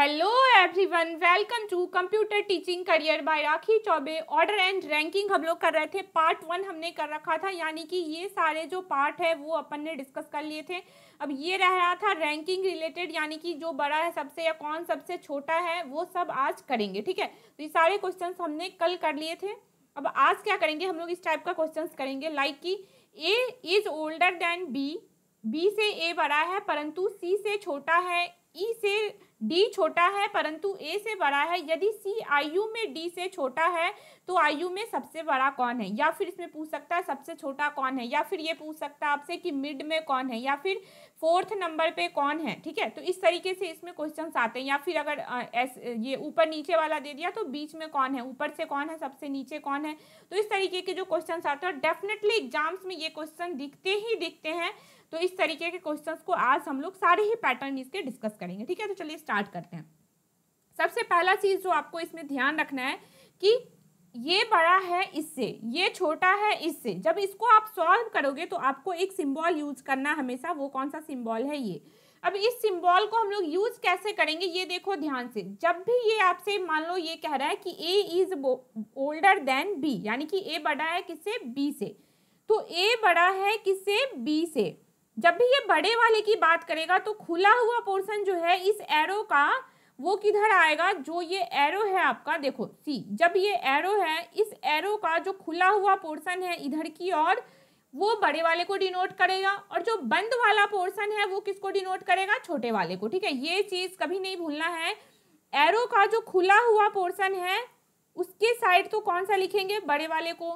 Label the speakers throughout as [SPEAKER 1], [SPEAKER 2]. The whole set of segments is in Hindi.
[SPEAKER 1] Hello everyone welcome to computer teaching career by Rakhi Chaubey order and ranking हम लोग कर रहे थे पार्ट वन हमने कर रखा था यानी कि ये सारे जो पार्ट है वो अपन ने डिस्कस कर लिए थे अब ये रह रहा था रैंकिंग रिलेटेड यानी कि जो बड़ा है सबसे या कौन सबसे छोटा है वो सब आज करेंगे ठीक है तो ये सारे क्वेश्चन हमने कल कर लिए थे अब आज क्या करेंगे हम लोग इस टाइप का क्वेश्चन करेंगे लाइक कि A is older than B B से ए बड़ा है परंतु सी से छोटा है ई e से डी छोटा है परंतु ए से बड़ा है यदि सी आयु में डी से छोटा है तो आयु में सबसे बड़ा कौन है या फिर इसमें पूछ सकता है सबसे छोटा कौन है या फिर ये पूछ सकता है आपसे कि मिड में कौन है या फिर फोर्थ नंबर पे कौन है ठीक है तो इस तरीके से इसमें क्वेश्चन आते हैं या फिर अगर एस, ये ऊपर नीचे वाला दे दिया तो बीच में कौन है ऊपर से कौन है सबसे नीचे कौन है तो इस तरीके के जो क्वेश्चन आते हैं और डेफिनेटली एग्जाम्स में ये क्वेश्चन दिखते ही दिखते हैं तो इस तरीके के क्वेश्चन को आज हम लोग सारे ही पैटर्न इसके डिस्कस करेंगे ठीक है तो चलिए स्टार्ट करते हैं सबसे पहला चीज़ जो आपको इसमें ध्यान रखना है कि ये बड़ा है इससे ये छोटा है इससे जब इसको आप सॉल्व करोगे तो आपको एक सिंबल यूज करना हमेशा वो कौन सा सिंबल है ये अब इस सिंबल को हम लोग यूज कैसे करेंगे ये देखो ध्यान से जब भी ये आपसे मान लो ये कह रहा है कि A is older than B यानी कि ए बड़ा है किससे बी से तो ए बड़ा है किससे बी से जब भी ये बड़े वाले की बात करेगा तो खुला हुआ पोर्शन जो है इस एरो का वो किधर आएगा जो ये एरो है आपका देखो सी जब ये एरो है इस एरो का जो खुला हुआ पोर्शन है इधर की ओर वो बड़े वाले को डिनोट करेगा और जो बंद वाला पोर्शन है वो किसको डिनोट करेगा छोटे वाले को ठीक है ये चीज़ कभी नहीं भूलना है एरो का जो खुला हुआ पोर्शन है उसके साइड तो कौन सा लिखेंगे बड़े वाले को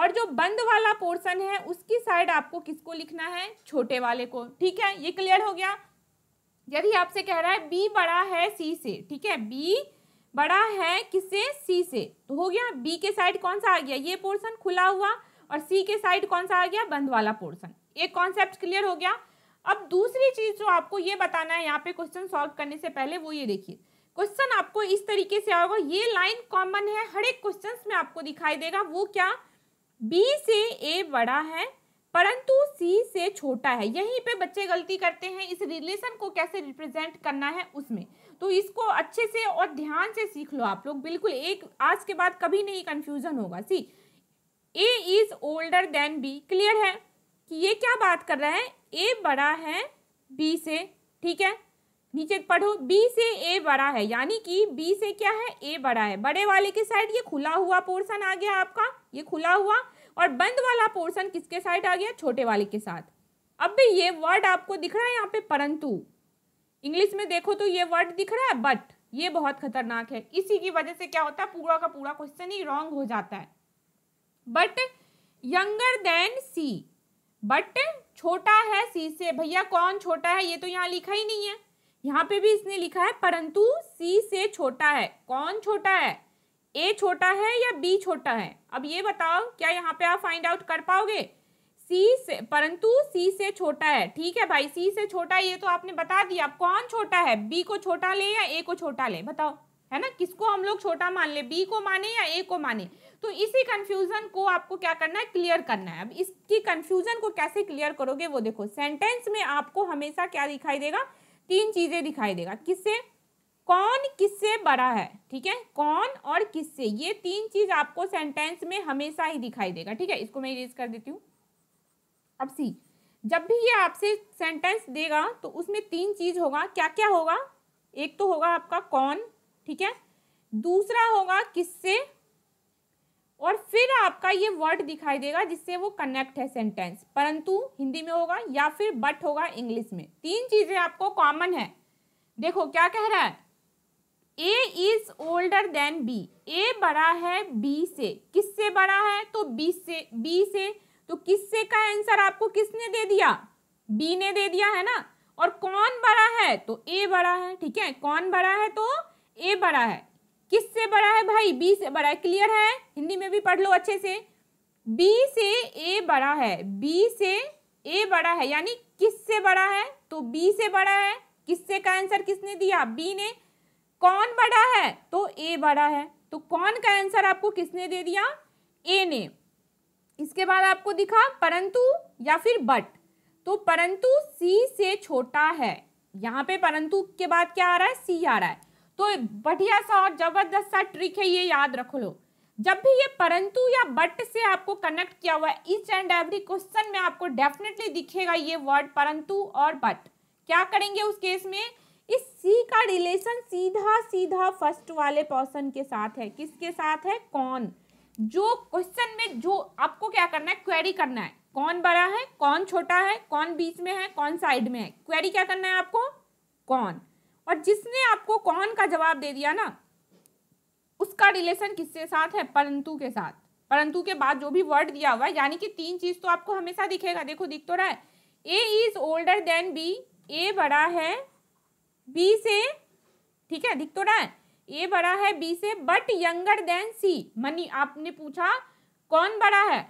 [SPEAKER 1] और जो बंद वाला पोर्शन है उसकी साइड आपको किसको लिखना है छोटे वाले को ठीक है ये क्लियर हो गया यदि आपसे कह रहा है बी बड़ा है सी से ठीक है बी बड़ा है किससे सी से तो हो गया बी के साइड कौन सा आ गया ये पोर्सन खुला हुआ और सी के साइड कौन सा आ गया बंद वाला पोर्सन एक कॉन्सेप्ट क्लियर हो गया अब दूसरी चीज जो आपको ये बताना है यहाँ पे क्वेश्चन सॉल्व करने से पहले वो ये देखिए क्वेश्चन आपको इस तरीके से आएगा ये लाइन कॉमन है हर एक क्वेश्चन में आपको दिखाई देगा वो क्या बी से ए बड़ा है परंतु सी से छोटा है यहीं पे बच्चे गलती करते हैं इस रिलेशन को कैसे रिप्रेजेंट करना है उसमें तो इसको अच्छे से और ध्यान से सीख लो आप लोग बिल्कुल एक आज के बाद कभी नहीं कन्फ्यूजन होगा C A is older than B clear है कि ये क्या बात कर रहा है ए बड़ा है बी से ठीक है नीचे पढ़ो बी से ए बड़ा है यानी कि बी से क्या है ए बड़ा है बड़े वाले के साइड ये खुला हुआ पोर्शन आ गया आपका ये खुला हुआ और बंद वाला पोर्सन किसके साइड आ गया छोटे वाले के साथ अब भी ये वर्ड आपको दिख रहा है यहाँ पे परंतु इंग्लिश में देखो तो ये वर्ड दिख रहा है बट ये बहुत खतरनाक है इसी की वजह से क्या होता है पूरा का पूरा क्वेश्चन ही रॉन्ग हो जाता है but younger than C but छोटा है सी से भैया कौन छोटा है ये तो यहाँ लिखा ही नहीं है यहाँ पे भी इसने लिखा है परंतु सी से छोटा है कौन छोटा है ए छोटा है या बी छोटा है अब ये बताओ क्या यहाँ पे आप फाइंड आउट कर पाओगे सी से परंतु सी से छोटा है ठीक है भाई सी से छोटा ये तो आपने बता दिया कौन छोटा है बी को छोटा ले या ए को छोटा ले बताओ है ना किसको हम लोग छोटा मान ले बी को माने या ए को माने तो इसी कंफ्यूजन को आपको क्या करना है क्लियर करना है अब इसकी कंफ्यूजन को कैसे क्लियर करोगे वो देखो सेंटेंस में आपको हमेशा क्या दिखाई देगा तीन चीजें दिखाई देगा किससे कौन किससे बड़ा है ठीक है कौन और किससे ये तीन चीज आपको सेंटेंस में हमेशा ही दिखाई देगा ठीक है इसको मैं इरेज कर देती हूँ अब सी जब भी ये आपसे सेंटेंस देगा तो उसमें तीन चीज होगा क्या क्या होगा एक तो होगा आपका कौन ठीक है दूसरा होगा किससे और फिर आपका ये वर्ड दिखाई देगा जिससे वो कनेक्ट है सेंटेंस परंतु हिंदी में होगा या फिर बट होगा इंग्लिश में तीन चीजें आपको कॉमन है देखो क्या कह रहा है A is older than B A बड़ा है बी से किससे बड़ा है तो बी से बी से तो किससे का आंसर आपको किसने दे दिया बी ने दे दिया है ना और कौन बड़ा है तो ए बड़ा है ठीक है कौन बड़ा है तो ए बड़ा है किससे बड़ा है भाई बी से बड़ा है क्लियर है हिंदी में भी पढ़ लो अच्छे से बी से ए बड़ा है बी से ए बड़ा है यानी किससे बड़ा है तो बी से बड़ा है किससे का आंसर किसने दिया बी ने कौन बड़ा है तो ए बड़ा है तो कौन का आंसर आपको किसने दे दिया ए ने इसके बाद आपको दिखा परंतु या फिर बट तो परंतु सी से छोटा है यहाँ पे परंतु के बाद क्या आ रहा है सी आ रहा है तो बढ़िया सा और जबरदस्त सा ट्रिक है ये याद रख लो जब भी ये परंतु या बट से आपको कनेक्ट किया हुआ है इच एंड एवरी क्वेश्चन में आपको डेफिनेटली दिखेगा ये वर्ड परंतु और बट क्या करेंगे उस केस में इस सी का रिलेशन सीधा सीधा फर्स्ट वाले पर्सन के साथ है किसके साथ है कौन जो क्वेश्चन में जो आपको क्या करना है क्वेरी करना है कौन बड़ा है कौन छोटा है कौन बीच में है कौन साइड में है क्वेरी क्या करना है आपको कौन और जिसने आपको कौन का जवाब दे दिया ना उसका रिलेशन किसके साथ है परंतु के साथ परंतु के बाद जो भी वर्ड दिया हुआ है यानी कि तीन चीज तो आपको हमेशा दिखेगा देखो दिख तो रहा है A is older than B A बड़ा है बी से ठीक है दिख तो रहा है ए बड़ा है बी से बट यंगर देन सी मनी आपने पूछा कौन बड़ा है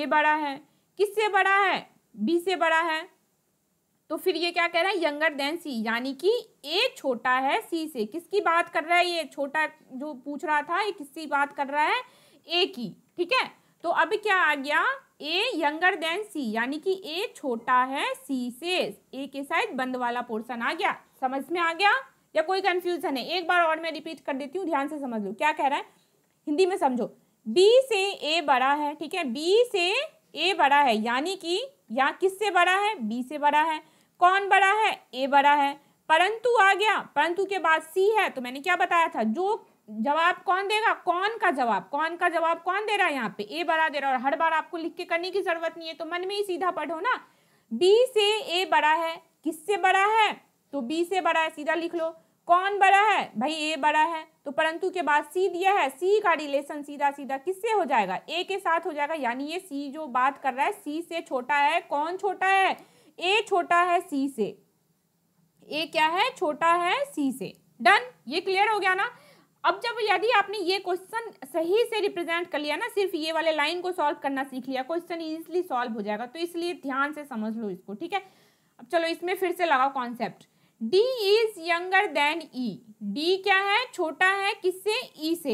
[SPEAKER 1] ए बड़ा है किससे बड़ा है बी से बड़ा है तो फिर ये क्या कह रहा है यंगर देन सी यानी कि ए छोटा है सी से किसकी बात कर रहा है ये छोटा जो पूछ रहा था ये किसकी बात कर रहा है ए की ठीक है तो अब क्या आ गया ए यंगर देन सी यानी कि ए छोटा है सी से ए के साइड बंद वाला पोर्शन आ गया समझ में आ गया या कोई कंफ्यूजन है एक बार और मैं रिपीट कर देती हूँ ध्यान से समझ लो क्या कह रहा है हिंदी में समझो बी से ए बड़ा है ठीक है बी से ए बड़ा है यानी कि या किससे बड़ा है बी से बड़ा है कौन बड़ा है ए बड़ा है परंतु आ गया परंतु के बाद सी है तो मैंने क्या बताया था जो जवाब कौन देगा कौन का जवाब कौन का जवाब कौन दे रहा है यहाँ पे ए बड़ा दे रहा है और हर बार आपको लिख के करने की जरूरत नहीं है तो मन में ही सीधा पढ़ो ना बी से ए बड़ा है किससे बड़ा है तो बी से बड़ा है सीधा लिख लो कौन बड़ा है भाई ए बड़ा है तो परंतु के बाद सी दिया है सी का रिलेशन सीधा सीधा किससे हो जाएगा ए के साथ हो जाएगा यानी ये सी जो बात कर रहा है सी से छोटा है कौन छोटा है ए छोटा है सी से ए क्या है छोटा है सी से डन ये क्लियर हो गया ना अब जब यदि आपने ये क्वेश्चन सही से रिप्रेजेंट कर लिया ना सिर्फ ये वाले लाइन को सॉल्व करना सीख लिया क्वेश्चन इजिली सॉल्व हो जाएगा तो इसलिए ध्यान से समझ लो इसको ठीक है अब चलो इसमें फिर से लगाओ concept D is younger than E. D क्या है छोटा है किससे e से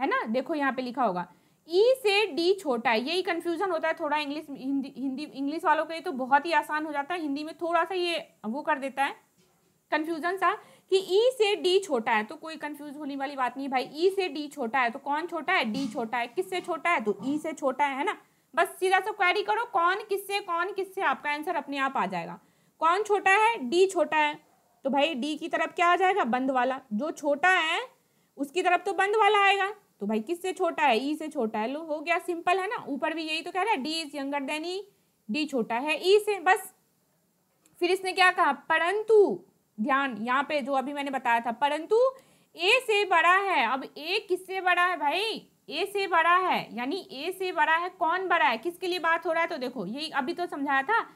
[SPEAKER 1] है ना देखो यहाँ पे लिखा होगा ई e से डी छोटा है यही कंफ्यूजन होता है थोड़ा इंग्लिश हिंदी हिंदी इंग्लिश वालों के लिए तो बहुत ही आसान हो जाता है हिंदी में थोड़ा सा ये वो कर देता है कन्फ्यूजन सा कि ई e से डी छोटा है तो कोई कन्फ्यूज होने वाली बात नहीं भाई ई e से डी छोटा है तो कौन छोटा है डी छोटा है किससे छोटा है तो ई e से छोटा है, है ना बस सीधा सा क्वेरी करो कौन किससे कौन किससे आपका आंसर अपने आप आ जाएगा कौन छोटा है डी छोटा है तो भाई डी की तरफ क्या आ जाएगा बंद वाला जो छोटा है उसकी तरफ तो बंद वाला आएगा तो भाई किससे छोटा है ई e से छोटा है लो हो गया सिंपल है ना ऊपर भी यही तो कह रहा है D is younger than E D छोटा है ई e से बस फिर इसने क्या कहा परंतु ध्यान यहाँ पे जो अभी मैंने बताया था परंतु ए से बड़ा है अब ए किससे बड़ा है भाई ए से बड़ा है यानी ए से बड़ा है कौन बड़ा है किसके लिए बात हो रहा है तो देखो यही अभी तो समझाया था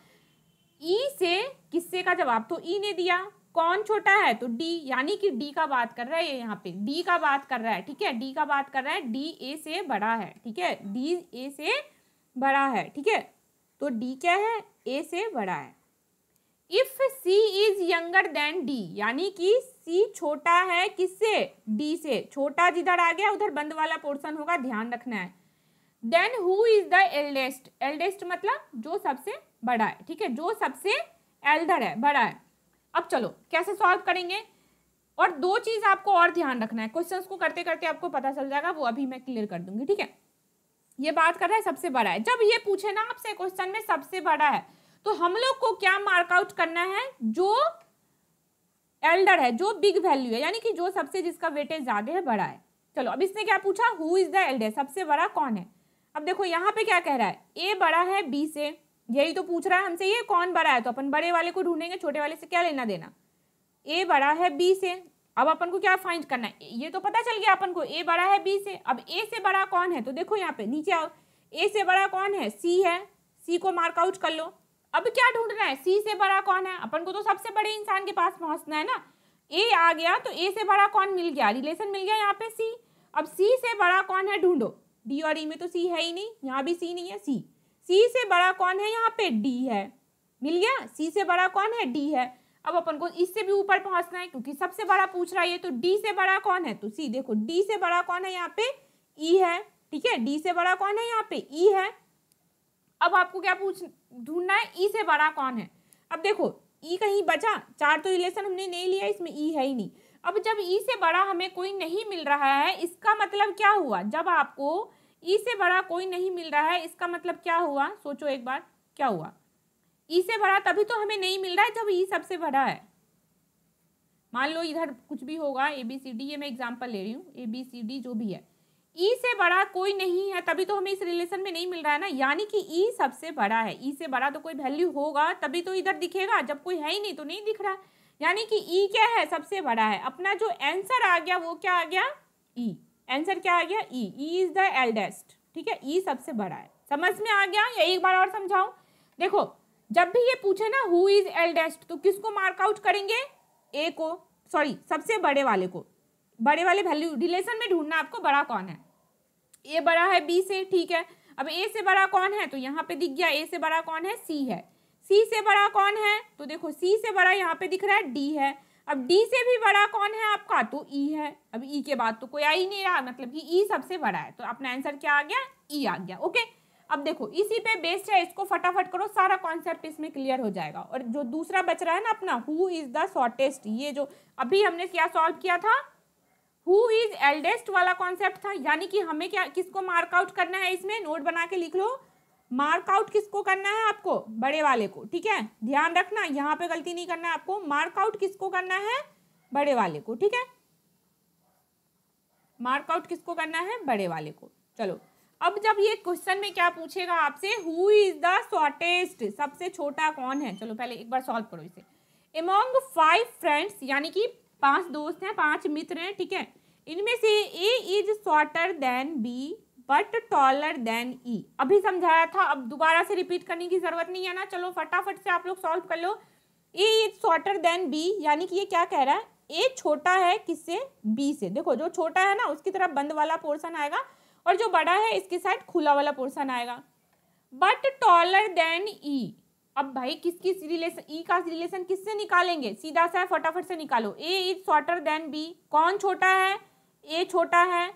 [SPEAKER 1] ई e से किससे का जवाब तो ई ने दिया कौन छोटा है तो डी यानी कि डी का बात कर रहा है ये यहाँ पे डी का बात कर रहा है ठीक है डी का बात कर रहा है डी ए से बड़ा है ठीक है डी ए से बड़ा है ठीक है तो डी क्या है ए से बड़ा है if C is younger than D यानी कि सी छोटा है किससे डी से छोटा जिधर आ गया उधर बंद वाला पोर्सन होगा ध्यान रखना है then who is the eldest eldest मतलब जो सबसे बड़ा है ठीक है जो सबसे एल्डर है बड़ा है अब चलो कैसे सॉल्व करेंगे और दो चीज आपको और ध्यान रखना है क्वेश्चंस को करते करते आपको पता चल जाएगा वो अभी मैं क्लियर कर दूंगी ठीक है ये बात कर रहा है सबसे बड़ा है जब ये पूछे ना आपसे क्वेश्चन में सबसे बड़ा है तो हम लोग को क्या मार्कआउट करना है जो एल्डर है जो बिग वैल्यू है यानी कि जो सबसे जिसका वेटेज ज्यादा है बड़ा है चलो अब इसने क्या पूछा हु इज द एल्डर सबसे बड़ा कौन है अब देखो यहाँ पे क्या कह रहा है ए बड़ा है बी से यही तो पूछ रहा है हमसे ये कौन बड़ा है तो अपन बड़े वाले को ढूंढेंगे छोटे वाले से क्या लेना देना ए बड़ा है बी से अब अपन को क्या फाइंड करना है ये तो पता चल गया अपन को ए बड़ा है बी से अब ए से बड़ा कौन है तो देखो यहाँ पे नीचे आओ ए से बड़ा कौन है सी है सी को मार्कआउट कर लो अब क्या ढूंढना है सी से बड़ा कौन है अपन को तो सबसे बड़े इंसान के पास पहुंचना है ना ए आ गया तो ए से बड़ा कौन मिल गया रिलेशन मिल गया यहाँ पे सी अब सी से बड़ा कौन है ढूंढो डी और ई में तो सी है ही नहीं यहाँ भी सी नहीं है सी सी से बड़ा कौन है यहाँ पे डी है मिल गया सी से बड़ा कौन है डी है अब अपन को इससे भी ऊपर पहुंचना है क्योंकि सबसे बड़ा पूछ रहा है ये तो डी से बड़ा कौन है तो सी देखो डी से बड़ा कौन है यहाँ पे ई e है ठीक है डी से बड़ा कौन है यहाँ पे ई e है अब आपको क्या पूछ ढूंढना है ई e से बड़ा कौन है अब देखो ई कहीं बचा चार तो रिलेशन हमने नहीं लिया इसमें ई है ही नहीं अब जब ई से बड़ा हमें कोई नहीं मिल रहा है इसका मतलब क्या हुआ जब आपको ई से बड़ा कोई नहीं मिल रहा है इसका मतलब क्या हुआ सोचो एक बार क्या हुआ ई से बड़ा तभी तो हमें नहीं मिल रहा है जब ई सबसे बड़ा है मान लो इधर कुछ भी होगा ए बी सी डी ये मैं एग्जाम्पल ले रही हूँ ए बी सी डी जो भी है ई से बड़ा कोई नहीं है तभी तो हमें इस रिलेशन में नहीं मिल रहा है ना यानी कि ई e सबसे बड़ा है ई e से बड़ा तो कोई वैल्यू होगा तभी तो इधर दिखेगा जब कोई है ही नहीं तो नहीं दिख रहा यानी कि ई e क्या है सबसे बड़ा है अपना जो आंसर आ गया वो क्या आ गया ई आंसर क्या आ गया E E is the eldest ठीक है ई e सबसे बड़ा है समझ में आ गया या एक बार और समझाऊं देखो जब भी ये पूछे ना हु इज एल्डेस्ट तो किसको मार्कआउट करेंगे ए को सॉरी सबसे बड़े वाले को बड़े वाले वैल्यू रिलेशन में ढूंढना आपको बड़ा कौन है ए बड़ा है बी से ठीक है अब ए से बड़ा कौन है तो यहाँ पे दिख गया ए से बड़ा कौन है सी है सी से बड़ा कौन है तो देखो सी से बड़ा यहाँ पे दिख रहा है डी है अब डी से भी बड़ा कौन है आपका तो ई e है अब ई e के बाद तो कोई आ ही नहीं रहा मतलब कि ई e सबसे बड़ा है तो अपना आंसर क्या आ गया ई e आ गया ओके अब देखो इसी पे बेस्ड है इसको फटाफट करो सारा कॉन्सेप्ट इसमें क्लियर हो जाएगा और जो दूसरा बच रहा है ना अपना हु इज द शॉर्टेस्ट ये जो अभी हमने क्या सॉल्व किया था हु इज एल्डेस्ट वाला कॉन्सेप्ट था यानी कि हमें क्या किसको मार्कआउट करना है इसमें नोट बना के लिख लो मार्क आउट किसको करना है आपको बड़े वाले को ठीक है ध्यान रखना यहाँ पे गलती नहीं करना है आपको मार्क आउट किसको करना है बड़े वाले को ठीक है मार्क आउट किसको करना है बड़े वाले को चलो अब जब ये क्वेश्चन में क्या पूछेगा आपसे हु इज द शॉर्टेस्ट सबसे छोटा कौन है चलो पहले एक बार सॉल्व करो इसे एमोंग फाइव फ्रेंड्स यानी कि पांच दोस्त हैं पांच मित्र हैं ठीक है इनमें से A is shorter than B but taller than E अभी समझाया था अब दोबारा से रिपीट करने की जरूरत नहीं है ना चलो फटाफट से आप लोग सॉल्व कर लो A is shorter than B यानी कि ये क्या कह रहा है ए छोटा है किससे बी से देखो जो छोटा है ना उसकी तरफ बंद वाला पोर्सन आएगा और जो बड़ा है इसके साइड खुला वाला पोर्सन आएगा बट टॉलर देन ई अब भाई किसकी रिलेशन ई e का रिलेशन किससे निकालेंगे सीधा सा फटाफट से निकालो A is shorter than B कौन छोटा है ए छोटा है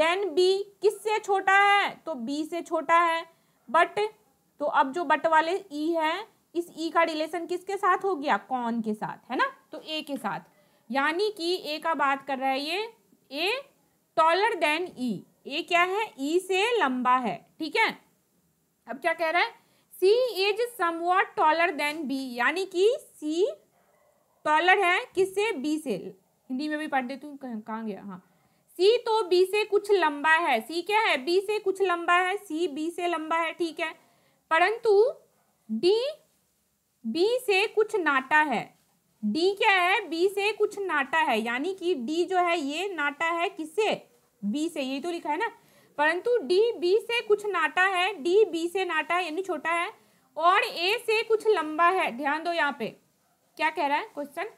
[SPEAKER 1] देन बी किससे छोटा है तो बी से छोटा है बट तो अब जो बट वाले ई e है इस ई e का रिलेशन किसके साथ हो गया कौन के साथ है ना तो ए के साथ यानी कि ए का बात कर रहा है ये ए टॉलर देन ई ए क्या है ई e से लंबा है ठीक है अब क्या कह रहा है C is somewhat taller than B यानी कि सी टॉलर है किससे बी से हिंदी में भी पढ़ देती हूँ कहाँ गया हाँ सी तो बी से कुछ लंबा है सी क्या है बी से कुछ लंबा है सी बी से लंबा है ठीक है परंतु डी बी से कुछ नाटा है डी क्या है बी से कुछ नाटा है यानी कि डी जो है ये नाटा है किससे बी से ये तो लिखा है ना परंतु डी बी से कुछ नाटा है डी बी से नाटा है यानी छोटा है और ए से कुछ लंबा है ध्यान दो यहाँ पे क्या कह रहा है क्वेश्चन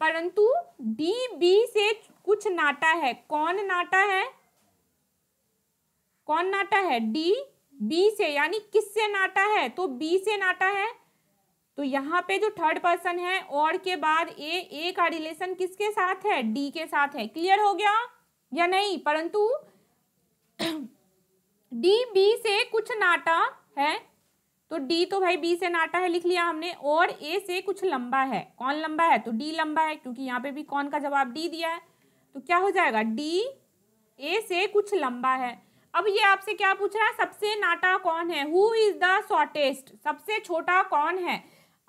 [SPEAKER 1] परंतु डी बी से कुछ नाटा है कौन नाटा है कौन नाटा है डी बी से यानी किससे नाटा है तो बी से नाटा है तो यहाँ पे जो थर्ड पर्सन है और के बाद ए ए का रिलेशन किसके साथ है डी के साथ है क्लियर हो गया या नहीं परंतु डी बी से कुछ नाटा है तो डी तो भाई बी से नाटा है लिख लिया हमने और ए से कुछ लंबा है कौन लंबा है तो डी लंबा है क्योंकि यहाँ पे भी कौन का जवाब डी दिया है तो क्या हो जाएगा डी ए से कुछ लंबा है अब ये आपसे क्या पूछ रहा है सबसे नाटा कौन है हु इज द शॉर्टेस्ट सबसे छोटा कौन है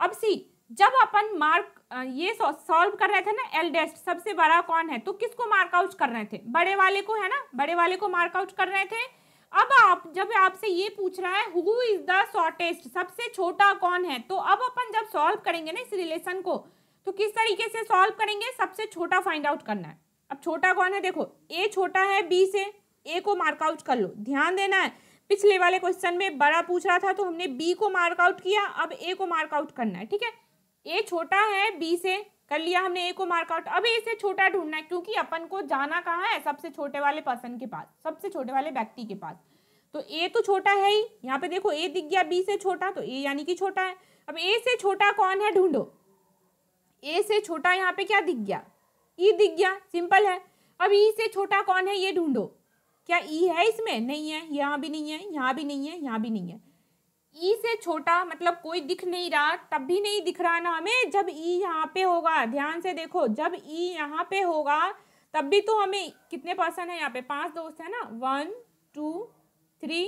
[SPEAKER 1] अब सी जब अपन मार्क ये सॉल्व कर रहे थे ना एल्डेस्ट सबसे बड़ा कौन है तो किसको मार्कआउट कर रहे थे बड़े वाले को है ना बड़े वाले को मार्कआउट कर रहे थे अब आप जब आपसे ये पूछ रहा है हु इज द शॉर्टेस्ट सबसे छोटा कौन है तो अब अपन जब सॉल्व करेंगे ना इस रिलेशन को तो किस तरीके से सॉल्व करेंगे सबसे छोटा फाइंड आउट करना है अब छोटा कौन है देखो ए छोटा है बी से ए को मार्कआउट कर लो ध्यान देना है पिछले वाले क्वेश्चन में बड़ा पूछ रहा था तो हमने बी को मार्कआउट किया अब ए को मार्कआउट करना है ठीक है ए छोटा है बी से कर लिया हमने ए को मार्कआउट अब ए से छोटा ढूंढना है क्योंकि अपन को जाना कहाँ है सबसे छोटे वाले पर्सन के पास सबसे छोटे वाले व्यक्ति के पास तो ए तो छोटा है ही यहाँ पे देखो ए दिख गया बी से छोटा तो ए यानी कि छोटा है अब ए से छोटा कौन है ढूंढो ए से छोटा यहाँ पे क्या दिख गया ई दिख गया सिंपल है अब ई से छोटा कौन है ये ढूंढो क्या ई है इसमें नहीं है यहाँ भी नहीं है यहाँ भी नहीं है यहाँ भी नहीं है ई से छोटा मतलब कोई दिख नहीं रहा तब भी नहीं दिख रहा ना हमें जब ई यहाँ पे होगा ध्यान से देखो जब ई यहाँ पे होगा तब भी तो हमें कितने पर्सन है यहाँ पे पांच दोस्त है ना one two three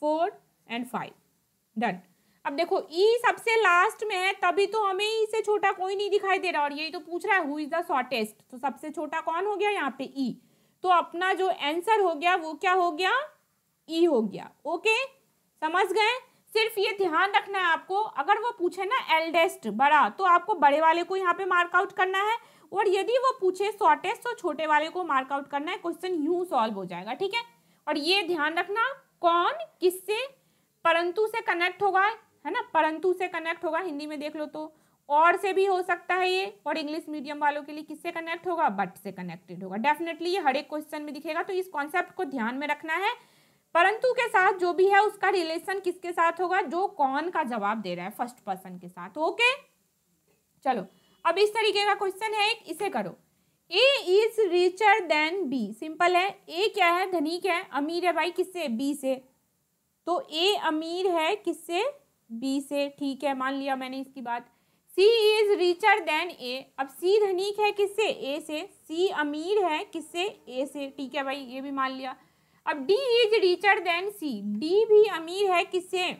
[SPEAKER 1] four and five done अब देखो ई सबसे लास्ट में है तभी तो हमें ई से छोटा कोई नहीं दिखाई दे रहा और यही तो पूछ रहा है हु इज द शॉर्टेस्ट तो सबसे छोटा कौन हो गया यहाँ पे ई e. तो अपना जो आंसर हो गया वो क्या हो गया ई e हो गया ओके समझ गए सिर्फ ये ध्यान रखना है आपको अगर वो पूछे ना एल्डेस्ट बड़ा तो आपको बड़े वाले को यहाँ पे मार्कआउट करना है और यदि वो पूछे शॉर्टेस्ट तो छोटे वाले को मार्कआउट करना है क्वेश्चन यू सॉल्व हो जाएगा ठीक है और ये ध्यान रखना कौन किससे परंतु से कनेक्ट होगा है ना परंतु से कनेक्ट होगा हिंदी में देख लो तो और से भी हो सकता है ये और इंग्लिश मीडियम वालों के लिए किससे कनेक्ट होगा बट से कनेक्टेड होगा डेफिनेटली ये हर एक क्वेश्चन में दिखेगा तो इस कॉन्सेप्ट को ध्यान में रखना है परंतु के साथ जो भी है उसका रिलेशन किसके साथ होगा जो कौन का जवाब दे रहा है फर्स्ट पर्सन के साथ ओके चलो अब इस तरीके का क्वेश्चन है एक इसे करो A is richer than B simple है ए क्या है धनी क्या है अमीर है भाई किससे बी से तो ए अमीर है किससे बी से ठीक है मान लिया मैंने इसकी बात C is richer than A अब सी धनिक है किससे ए से सी अमीर है किससे ए से ठीक है भाई ये भी मान लिया अब D is richer than C D भी अमीर है किससे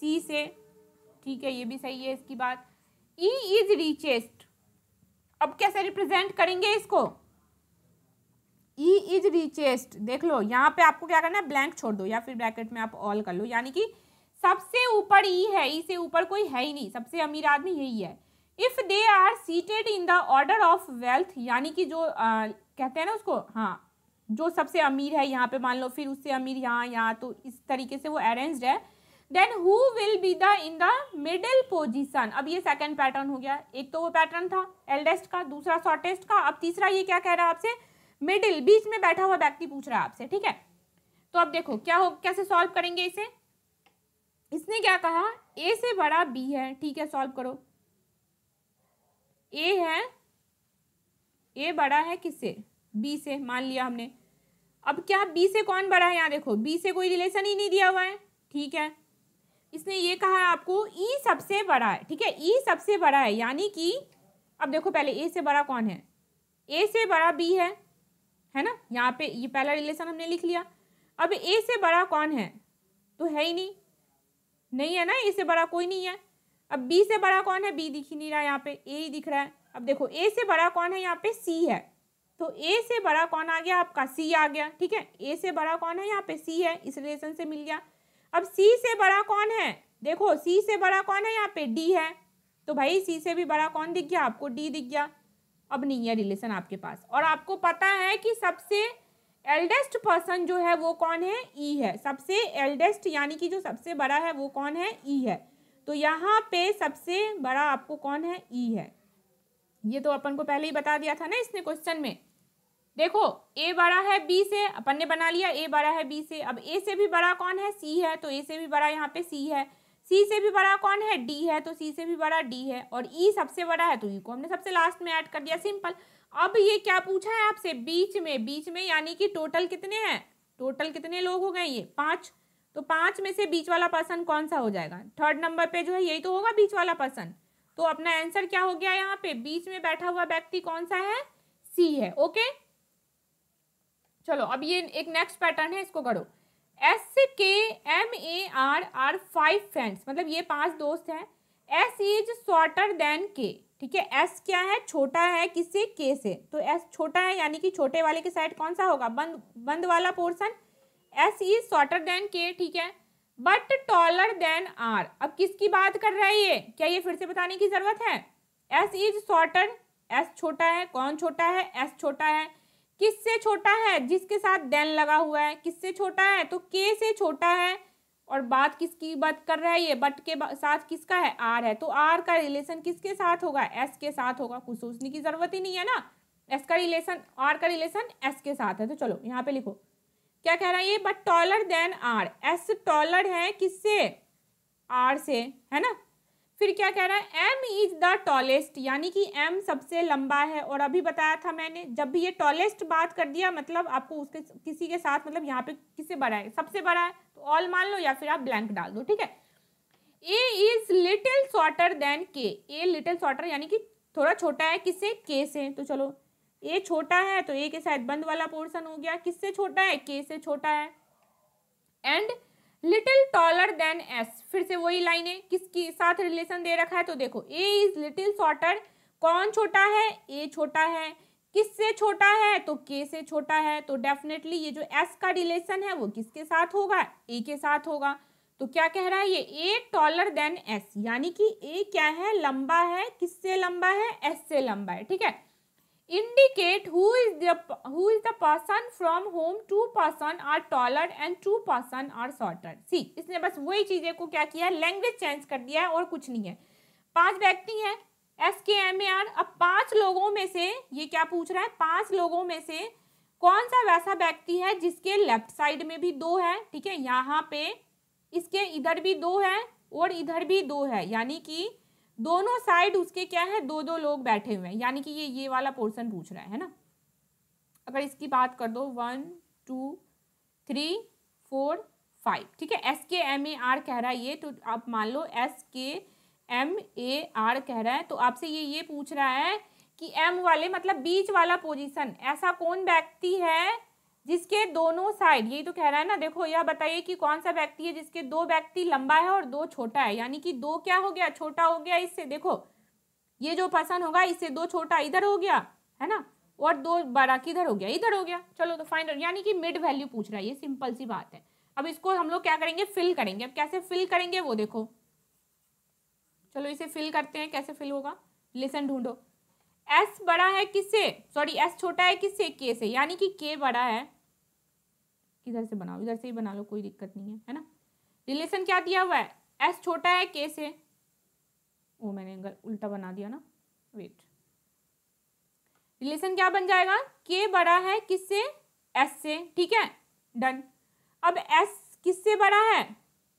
[SPEAKER 1] सी से ठीक है ये भी सही है इसकी बात ई इज रिचेस्ट अब कैसे रिप्रेजेंट करेंगे इसको ई इज रिचेस्ट देख लो यहाँ पे आपको क्या करना है ब्लैंक छोड़ दो या फिर ब्रैकेट में आप ऑल कर लो यानी कि सबसे ऊपर ई है इसे ऊपर कोई है ही नहीं सबसे अमीर आदमी यही है if they are seated in the order of wealth यानी कि जो आ, कहते हैं ना उसको हाँ जो सबसे अमीर है यहाँ पे मान लो फिर उससे अमीर यहाँ यहाँ तो इस तरीके से वो अरेंज है then who will be the in the middle position अब ये सेकेंड पैटर्न हो गया एक तो वो पैटर्न था एल्डेस्ट का दूसरा शॉर्टेस्ट का अब तीसरा ये क्या कह रहा है आपसे मिडिल बीच में बैठा हुआ व्यक्ति पूछ रहा है आपसे ठीक है तो अब देखो क्या हो कैसे सॉल्व करेंगे इसे इसने क्या कहा ए से बड़ा बी है ठीक है सॉल्व करो ए है ए बड़ा है किससे बी से मान लिया हमने अब क्या बी से कौन बड़ा है यहाँ देखो बी से कोई रिलेशन ही नहीं दिया हुआ है ठीक है इसने ये कहा है आपको ई e सबसे बड़ा है ठीक है ई e सबसे बड़ा है यानी कि अब देखो पहले ए से बड़ा कौन है ए से बड़ा बी है है ना यहाँ पे ये पहला रिलेशन हमने लिख लिया अब ए से बड़ा कौन है तो है ही नहीं नहीं है ना ए से बड़ा कोई नहीं है अब बी से बड़ा कौन है बी दिख ही नहीं रहा है यहाँ पे ए ही दिख रहा है अब देखो ए से बड़ा कौन है यहाँ पे सी है तो ए से बड़ा कौन आ गया आपका सी आ गया ठीक है ए से बड़ा कौन है यहाँ पे सी है इस रिलेशन से मिल गया अब सी से बड़ा कौन है देखो सी से बड़ा कौन है यहाँ पे डी है तो भाई सी से भी बड़ा कौन दिख गया आपको डी दिख गया अब नहीं है रिलेशन आपके पास और आपको पता है कि सबसे एल्डेस्ट पर्सन जो है वो कौन है ई e है सबसे एल्डेस्ट यानी कि जो सबसे बड़ा है वो कौन है ई e है तो यहाँ पे सबसे बड़ा आपको कौन है ई e है ये तो अपन को पहले ही बता दिया था ना इसने क्वेश्चन में देखो ए बड़ा है बी से अपन ने बना लिया ए बड़ा है बी से अब ए से भी बड़ा कौन है सी है तो ए से भी बड़ा यहाँ पे सी है सी से भी बड़ा कौन है डी है तो सी से भी बड़ा डी है और ई e सबसे बड़ा है तो ई e को हमने सबसे लास्ट में ऐड कर दिया सिंपल अब ये क्या पूछा है आपसे बीच में बीच में यानी कि टोटल कितने हैं टोटल कितने लोग हो गए ये पांच तो पांच में से बीच वाला पर्सन कौन सा हो जाएगा थर्ड नंबर पे जो है यही तो होगा बीच वाला पर्सन तो अपना आंसर क्या हो गया यहाँ पे बीच में बैठा हुआ व्यक्ति कौन सा है सी है ओके चलो अब ये एक नेक्स्ट पैटर्न है इसको करो S K M A R are five friends मतलब ये पांच दोस्त हैं S is shorter than K ठीक है एस क्या है छोटा है किससे के से तो एस छोटा है यानी कि छोटे वाले के साइड कौन सा होगा बंद बंद वाला portion S is shorter than K ठीक है बट टॉलर देन आर अब किसकी बात कर रहा है ये क्या ये फिर से बताने की जरूरत है एस इज शॉर्टर एस छोटा है कौन छोटा है एस छोटा है किससे छोटा है जिसके साथ देन लगा हुआ है किससे छोटा है तो के से छोटा है और बात किसकी बात कर रहा है ये बट के साथ किसका है आर है तो आर का रिलेशन किसके साथ होगा एस के साथ होगा कुछ सोचने की जरूरत ही नहीं है ना एस का रिलेशन आर का रिलेशन एस के साथ है तो चलो यहाँ पे लिखो क्या कह रहा है ये but taller than R S taller है किससे आर से है ना फिर क्या कह रहा है एम इज द टॉलेस्ट यानी कि एम सबसे लंबा है और अभी बताया था मैंने जब भी ये टॉलेस्ट बात कर दिया मतलब आपको उसके किसी के साथ मतलब यहाँ पे किससे बड़ा है सबसे बड़ा है तो ऑल मान लो या फिर आप ब्लैंक डाल दो ठीक है A is little shorter than K A little shorter यानी कि थोड़ा छोटा है किससे के से तो चलो ए छोटा है तो ए के साथ बंद वाला पोर्सन हो गया किससे छोटा है के से छोटा है and little taller than S फिर से वही लाइन है किसके साथ रिलेशन दे रखा है तो देखो ए इज लिटिल शॉर्टर कौन छोटा है ए छोटा है किससे छोटा है तो के से छोटा है तो डेफिनेटली ये जो एस का रिलेशन है वो किसके साथ होगा ए के साथ होगा तो क्या कह रहा है ये ए टॉलर देन एस यानी कि ए क्या है लंबा है किससे लंबा है एस से लंबा है ठीक है indicate who is the who is the person from whom two person are taller and two person are shorter see इसने बस वही चीजें को क्या किया लैंग्वेज चेंज कर दिया है और कुछ नहीं है पांच व्यक्ति हैं S K M A are अब पांच लोगों में से ये क्या पूछ रहा है पांच लोगों में से कौन सा वैसा व्यक्ति है जिसके लेफ्ट साइड में भी दो है ठीक है यहाँ पे इसके इधर भी दो है और इधर भी दो है यानी कि दोनों साइड उसके क्या है दो दो लोग बैठे हुए हैं यानी कि ये ये वाला पोर्सन पूछ रहा है ना अगर इसकी बात कर दो one two three four five ठीक है S K M A R कह रहा है ये तो आप मान लो S K M A R कह रहा है तो आपसे ये ये पूछ रहा है कि एम वाले मतलब बीच वाला पोजीशन ऐसा कौन व्यक्ति है जिसके दोनों साइड यही तो कह रहा है ना देखो यह बताइए कि कौन सा व्यक्ति है जिसके दो व्यक्ति लंबा है और दो छोटा है यानी कि दो क्या हो गया छोटा हो गया इससे देखो ये जो पसंद होगा इससे दो छोटा इधर हो गया है ना और दो बड़ा किधर हो गया इधर हो गया चलो तो फाइनल यानी कि मिड वैल्यू पूछ रहा है ये सिंपल सी बात है अब इसको हम लोग क्या करेंगे फिल करेंगे अब कैसे फिल करेंगे वो देखो चलो इसे फिल करते हैं कैसे फिल होगा लेसन ढूंढो एस बड़ा है किससे सॉरी एस छोटा है किससे के से यानी कि के बड़ा है इधर से बनाओ इधर से ही बना लो कोई दिक्कत नहीं है है ना रिलेशन क्या दिया हुआ है एस छोटा है के से वो मैंने उल्टा बना दिया ना वेट रिलेशन क्या बन जाएगा के बड़ा है किससे एस से ठीक है डन अब एस किससे बड़ा है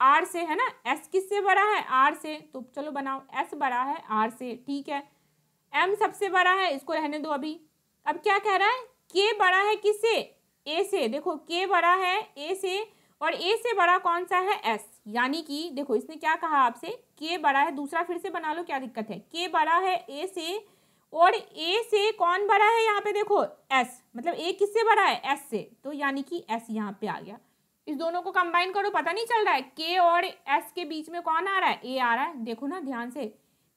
[SPEAKER 1] आर से है ना एस किससे बड़ा है आर से तो चलो बनाओ एस बड़ा है आर से ठीक है एम सबसे बड़ा है इसको रहने दो अभी अब क्या कह रहा है के बड़ा है किससे ए से देखो के बड़ा है ए से और ए से बड़ा कौन सा है एस यानी कि देखो इसने क्या कहा आपसे के बड़ा है दूसरा फिर से बना लो क्या दिक्कत है के बड़ा है ए से और ए से कौन बड़ा है यहाँ पे देखो एस मतलब ए किससे बड़ा है एस से तो यानी कि एस यहाँ पे आ गया इस दोनों को कंबाइन करो पता नहीं चल रहा है के और एस के बीच में कौन आ रहा है ए आ रहा है देखो ना ध्यान से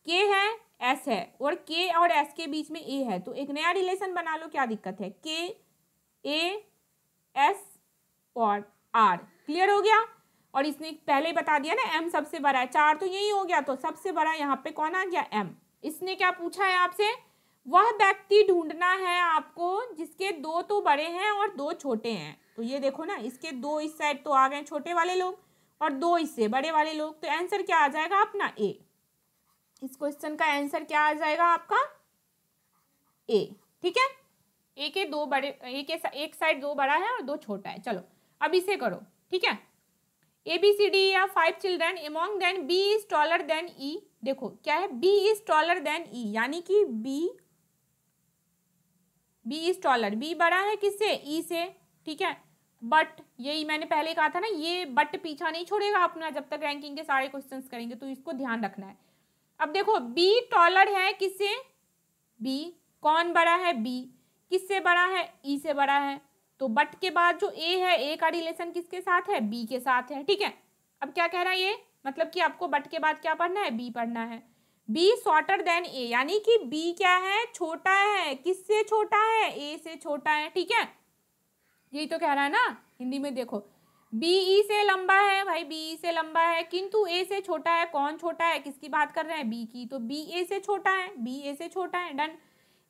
[SPEAKER 1] के है एस है और के और एस के बीच में ए है तो एक नया रिलेशन बना लो क्या दिक्कत है के ए एस और आर क्लियर हो गया और इसने पहले बता दिया ना एम सबसे बड़ा है चार तो यही हो गया तो सबसे बड़ा यहाँ पे कौन आ गया एम इसने क्या पूछा है आपसे वह व्यक्ति ढूंढना है आपको जिसके दो तो बड़े हैं और दो छोटे हैं तो ये देखो ना इसके दो इस साइड तो आ गए छोटे वाले लोग और दो इससे बड़े वाले लोग तो आंसर क्या आ जाएगा अपना ए इस क्वेश्चन का आंसर क्या आ जाएगा आपका ए ठीक है एक ही दो बड़े एक के एक साइड दो बड़ा है और दो छोटा है चलो अब इसे करो ठीक है ए बी सी डी या five children among them B is taller than E देखो क्या है B is taller than E यानी कि B B is taller B बड़ा है किससे ई e से ठीक है बट यही मैंने पहले कहा था ना ये बट पीछा नहीं छोड़ेगा अपना जब तक रैंकिंग के सारे क्वेश्चंस करेंगे तो इसको ध्यान रखना है अब देखो बी टॉलर है किससे बी कौन बड़ा है बी किससे बड़ा है ई से बड़ा है तो बट के बाद जो ए है ए का रिलेशन किसके साथ है बी के साथ है ठीक है अब क्या कह रहा है ये मतलब कि आपको बट के बाद क्या पढ़ना है बी पढ़ना है बी शॉर्टर देन ए यानी कि बी क्या है छोटा है किससे छोटा है ए से छोटा है ठीक है यही तो कह रहा है ना हिंदी में देखो बी ई e से लंबा है भाई बी ई e से लंबा है किंतु ए से छोटा है कौन छोटा है किसकी बात कर रहे हैं बी की तो बी ए से छोटा है बी ए से छोटा है डन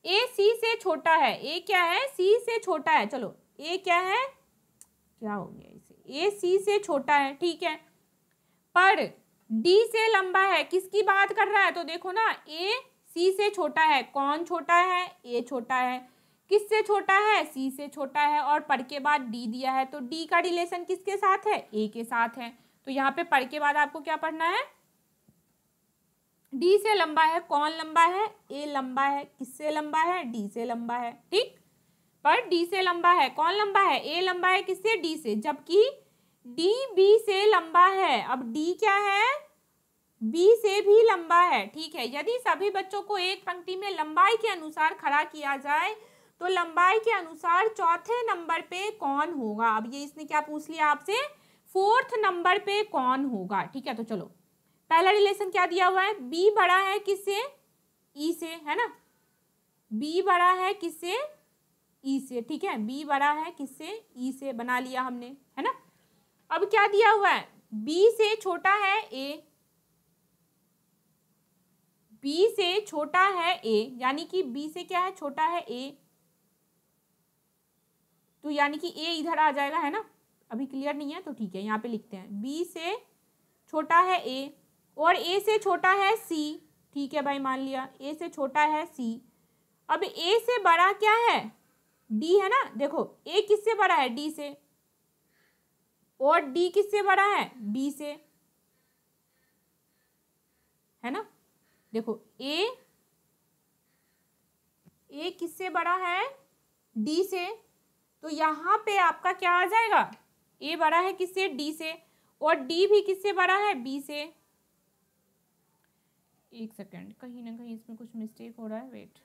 [SPEAKER 1] ए सी से छोटा है ए क्या है सी से छोटा है चलो ए क्या है क्या हो गया इसे ए सी से छोटा है ठीक है पर डी से लंबा है किसकी बात कर रहा है तो देखो ना ए सी से छोटा है कौन छोटा है ए छोटा है किससे छोटा है सी से छोटा है और पढ़ के बाद डी दिया है तो डी का रिलेशन किसके साथ है ए के साथ है तो यहाँ पे पढ़ के बाद आपको क्या पढ़ना है डी से लंबा है कौन लंबा है ए लंबा है किससे लंबा है डी से लंबा है ठीक पर डी से लंबा है कौन लंबा है ए लंबा है किससे डी से जबकि डी बी से लंबा है अब डी क्या है बी से भी लंबा है ठीक है यदि सभी बच्चों को एक पंक्ति में लंबाई के अनुसार खड़ा किया जाए तो लंबाई के अनुसार चौथे नंबर पे कौन होगा अब ये इसने क्या पूछ लिया आपसे फोर्थ नंबर पे कौन होगा ठीक है तो चलो पहला रिलेशन क्या दिया हुआ है बी बड़ा है किससे ई e से है ना बी बड़ा है किससे ई e से ठीक है बी बड़ा है किससे ई e से बना लिया हमने है ना अब क्या दिया हुआ है बी से छोटा है ए बी से छोटा है ए यानी कि बी से क्या है छोटा है ए तो यानी कि ए इधर आ जाएगा है ना अभी क्लियर नहीं है तो ठीक है यहाँ पे लिखते हैं बी से छोटा है ए और ए से छोटा है सी ठीक है भाई मान लिया ए से छोटा है सी अब ए से बड़ा क्या है डी है ना देखो ए किससे बड़ा है डी से और डी किससे बड़ा है बी से है ना देखो ए ए किससे बड़ा है डी से तो यहाँ पे आपका क्या आ जाएगा ए बड़ा है किससे डी से और डी भी किससे बड़ा है बी से एक सेकेंड कहीं ना कहीं इसमें कुछ मिस्टेक हो रहा है वेट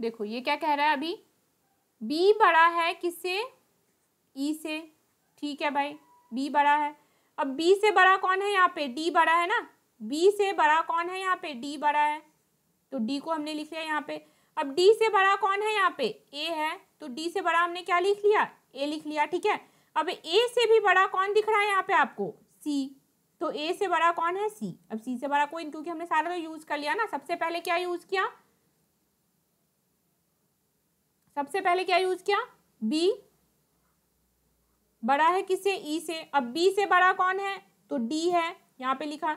[SPEAKER 1] देखो ये क्या कह रहा है अभी बी बड़ा है किससे ई e से ठीक है भाई बी बड़ा है अब बी से बड़ा कौन है यहाँ पे डी बड़ा है ना बी से बड़ा कौन है यहाँ पे डी बड़ा है तो डी को हमने लिख लिया यहाँ पे अब डी से बड़ा कौन है यहाँ पे ए है तो डी से बड़ा हमने क्या लिख लिया ए लिख लिया ठीक है अब ए से भी बड़ा कौन दिख रहा है यहाँ पे आपको सी तो ए से बड़ा कौन है सी अब सी से बड़ा कोई क्योंकि हमने सारा तो यूज़ कर लिया ना सबसे पहले क्या यूज़ किया सबसे पहले क्या यूज किया बी बड़ा है किससे ई e से अब बी से बड़ा कौन है तो डी है यहाँ पे लिखा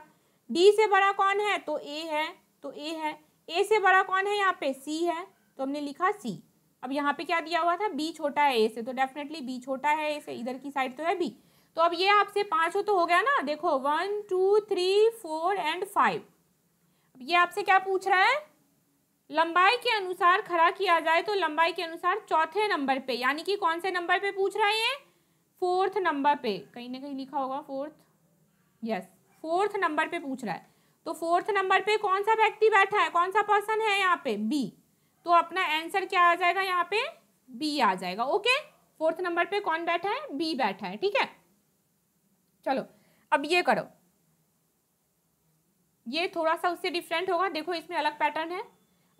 [SPEAKER 1] डी से बड़ा कौन है तो ए है तो ए है ए से बड़ा कौन है यहाँ पे सी है तो हमने लिखा सी अब यहाँ पे क्या दिया हुआ था बी छोटा है ए से तो डेफिनेटली बी छोटा है ए से इधर की साइड तो है बी तो अब ये आपसे पांच हो तो हो गया ना देखो one two three four and five ये आपसे क्या पूछ रहा है लंबाई के अनुसार खड़ा किया जाए तो लंबाई के अनुसार चौथे नंबर पे यानी कि कौन से नंबर पे पूछ रहा है ये फोर्थ नंबर पे कहीं ना कहीं लिखा होगा फोर्थ यस फोर्थ नंबर पे पूछ रहा है तो फोर्थ नंबर पे कौन सा व्यक्ति बैठा है कौन सा पर्सन है यहाँ पे बी तो अपना आंसर क्या आ जाएगा यहाँ पे बी आ जाएगा ओके फोर्थ नंबर पे कौन बैठा है बी बैठा है ठीक है चलो अब ये करो ये थोड़ा सा उससे डिफरेंट होगा देखो इसमें अलग पैटर्न है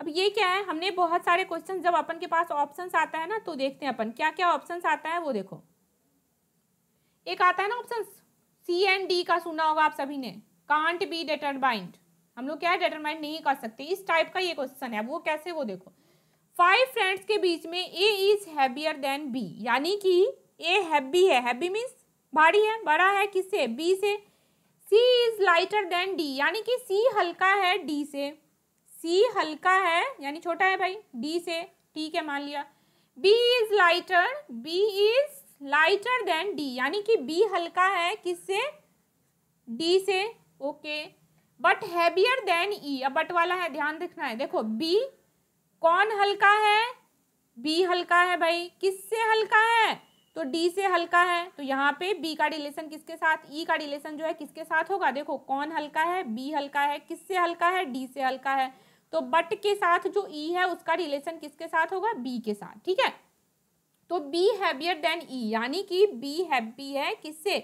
[SPEAKER 1] अब ये क्या है हमने बहुत सारे क्वेश्चन जब अपन के पास ऑप्शन आता है ना तो देखते हैं अपन क्या क्या ऑप्शन आता है वो देखो एक आता है ना ऑप्शन सी एंड डी का सुना होगा आप सभी ने कांट बी डिटरमाइंड हम लोग क्या डिटरमाइंड नहीं कर सकते इस टाइप का ये क्वेश्चन है वो कैसे वो देखो फाइव फ्रेंड्स के बीच में A is heavier than B यानी कि ए हैवी है हैवी मीन्स भारी है बड़ा है किससे बी से C is lighter than D यानी कि सी हल्का है डी से सी हल्का है यानी छोटा है भाई डी से ठीक है मान लिया B is lighter B is lighter than D यानी कि बी हल्का है किससे डी से okay but heavier than E अब बट वाला है ध्यान रखना है देखो बी कौन हल्का है बी हल्का है भाई किससे हल्का है तो डी से हल्का है तो यहाँ पे बी का रिलेशन किसके साथ ई e का रिलेशन जो है किसके साथ होगा देखो कौन हल्का है बी हल्का है किससे हल्का है डी से हल्का है तो बट के साथ जो ई e है उसका रिलेशन किसके साथ होगा बी के साथ ठीक है तो बी हैवियर देन ई यानी कि बी हैप्पी है किससे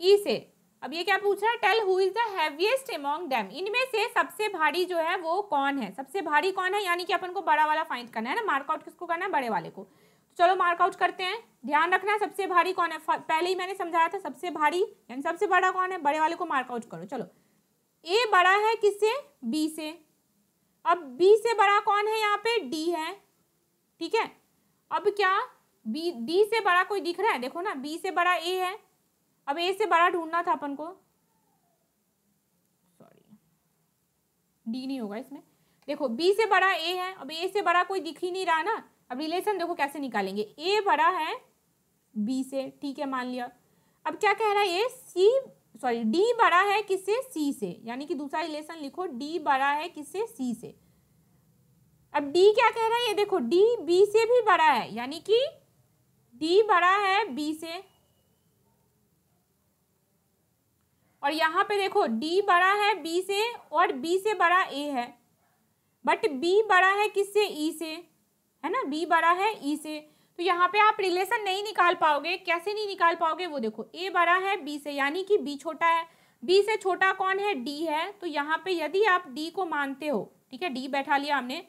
[SPEAKER 1] ई e से अब ये क्या पूछ रहा है tell who is the heaviest among them इनमें से सबसे भारी जो है वो कौन है सबसे भारी कौन है यानी कि अपन को बड़ा वाला फाइंड करना है ना मार्कआउट किसको करना है बड़े वाले को तो चलो मार्कआउट करते हैं ध्यान रखना सबसे भारी कौन है पहले ही मैंने समझाया था सबसे भारी यानी सबसे बड़ा कौन है बड़े वाले को मार्कआउट करो चलो ए बड़ा है किससे बी से अब बी से बड़ा कौन है यहाँ पे डी है ठीक है अब क्या बी डी से बड़ा कोई दिख रहा है देखो ना बी से बड़ा ए है अब ए से बड़ा ढूंढना था अपन को सॉरी डी नहीं होगा इसमें देखो बी से बड़ा ए है अब ए से बड़ा कोई दिख ही नहीं रहा ना अब रिलेशन देखो कैसे निकालेंगे ए बड़ा है बी से ठीक है मान लिया अब क्या कह रहा है ये सी सॉरी डी बड़ा है किससे सी से यानी कि दूसरा रिलेशन लिखो डी बड़ा है किससे सी से अब डी क्या कह रहा है ये देखो डी बी से भी बड़ा है यानी कि डी बड़ा है बी से और यहाँ पे देखो डी बड़ा है बी से और बी से बड़ा ए है बट बी बड़ा है किससे ई e से है ना बी बड़ा है ई e से तो यहाँ पे आप रिलेशन नहीं निकाल पाओगे कैसे नहीं निकाल पाओगे वो देखो ए बड़ा है बी से यानी कि बी छोटा है बी से छोटा कौन है डी है तो यहाँ पे यदि आप डी को मानते हो ठीक है डी बैठा लिया हमने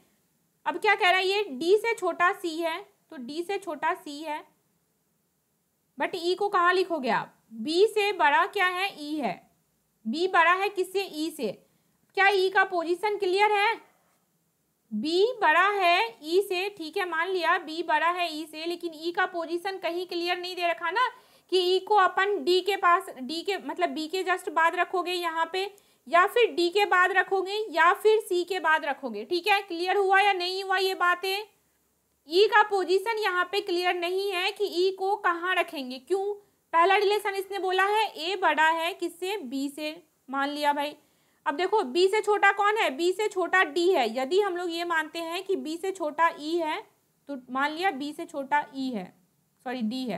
[SPEAKER 1] अब क्या कह रहा है ये डी से छोटा सी है तो डी से छोटा सी है बट ई e को कहाँ लिखोगे आप बी से बड़ा क्या है ई e है बी बड़ा है किससे ई e से क्या ई का पोजिशन क्लियर है बी बड़ा है ई e से ठीक है मान लिया बी बड़ा है ई e से लेकिन ई e का पोजीशन कहीं क्लियर नहीं दे रखा ना कि ई e को अपन डी के पास डी के मतलब बी के जस्ट बाद रखोगे यहाँ पे या फिर डी के बाद रखोगे या फिर सी के बाद रखोगे ठीक है क्लियर हुआ या नहीं हुआ ये बातें ई e का पोजीशन यहाँ पे क्लियर नहीं है कि ई e को कहाँ रखेंगे क्यों पहला रिलेशन इसने बोला है ए बड़ा है किससे बी से मान लिया भाई अब देखो बी से छोटा कौन है बी से छोटा डी है यदि हम लोग ये मानते हैं कि बी से छोटा ई e है तो मान लिया बी से छोटा ई e है सॉरी डी है